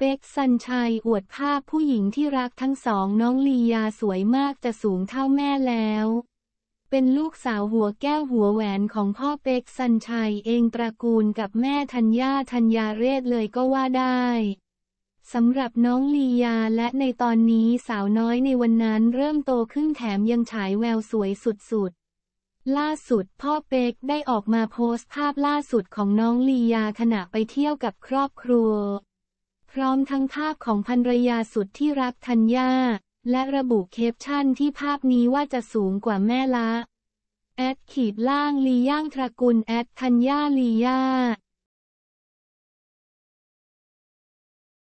เป็กสันชัยอวดภาพผู้หญิงที่รักทั้งสองน้องลียาสวยมากจะสูงเท่าแม่แล้ว เป็นลูกสาวหัวแก้วหัวแหวนของพ่อเป็กสันชัย เองตระกูลกับแม่ธัญญาธัญญาเรศเลยก็ว่าได้สำหรับน้องลียาและในตอนนี้สาวน้อยในวันนั้นเริ่มโตขึ้นแถมยังฉายแววสวยสุดๆล่าสุด พ่อเป๊กได้ออกมาโพสต์ภาพล่าสุดของน้องลียาขณะไปเที่ยวกับครอบครัวพร้อมทั้งภาพของภรรยาสุดที่รักธัญญา และระบุเคปชั่นที่ภาพนี้ว่าจะสูงกว่าแม่ละ แอดขีดล่างลีย่างตระกูลแอดธัญญาลีย่า